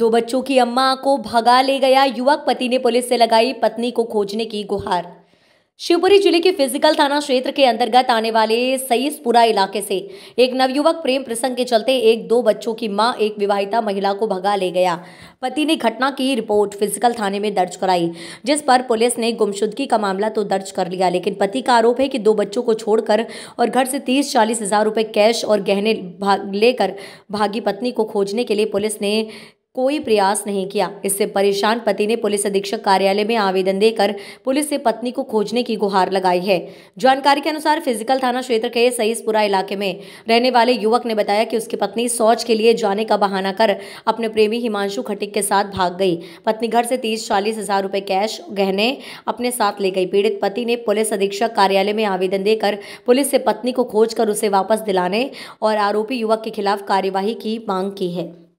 दो बच्चों की अम्मा को भगा ले गया युवक पति ने पुलिस से लगाई पत्नी को खोजने की गुहार शिवपुरी जिले के फिजिकल थाना क्षेत्र के अंतर्गत आने वाले सईसपुरा इलाके से एक नवयुवक प्रेम प्रसंग के चलते एक दो बच्चों की मां एक विवाहिता महिला को भगा ले गया पति ने घटना की रिपोर्ट फिजिकल थाने में दर्ज कराई जिस पर पुलिस ने गुमशुदगी का मामला तो दर्ज कर लिया लेकिन पति का आरोप है कि दो बच्चों को छोड़कर और घर से तीस चालीस हजार रुपये कैश और गहने भाग लेकर भागी पत्नी को खोजने के लिए पुलिस ने कोई प्रयास नहीं किया इससे परेशान पति ने पुलिस अधीक्षक कार्यालय में आवेदन देकर पुलिस से पत्नी को खोजने की गुहार लगाई है जानकारी के अनुसार फिजिकल थाना क्षेत्र के सईसपुरा इलाके में रहने वाले युवक ने बताया कि उसकी पत्नी शौच के लिए जाने का बहाना कर अपने प्रेमी हिमांशु खटिक के साथ भाग गई पत्नी घर से तीस चालीस हजार कैश गहने अपने साथ ले गई पीड़ित पति ने पुलिस अधीक्षक कार्यालय में आवेदन देकर पुलिस से पत्नी को खोज कर उसे वापस दिलाने और आरोपी युवक के खिलाफ कार्यवाही की मांग की है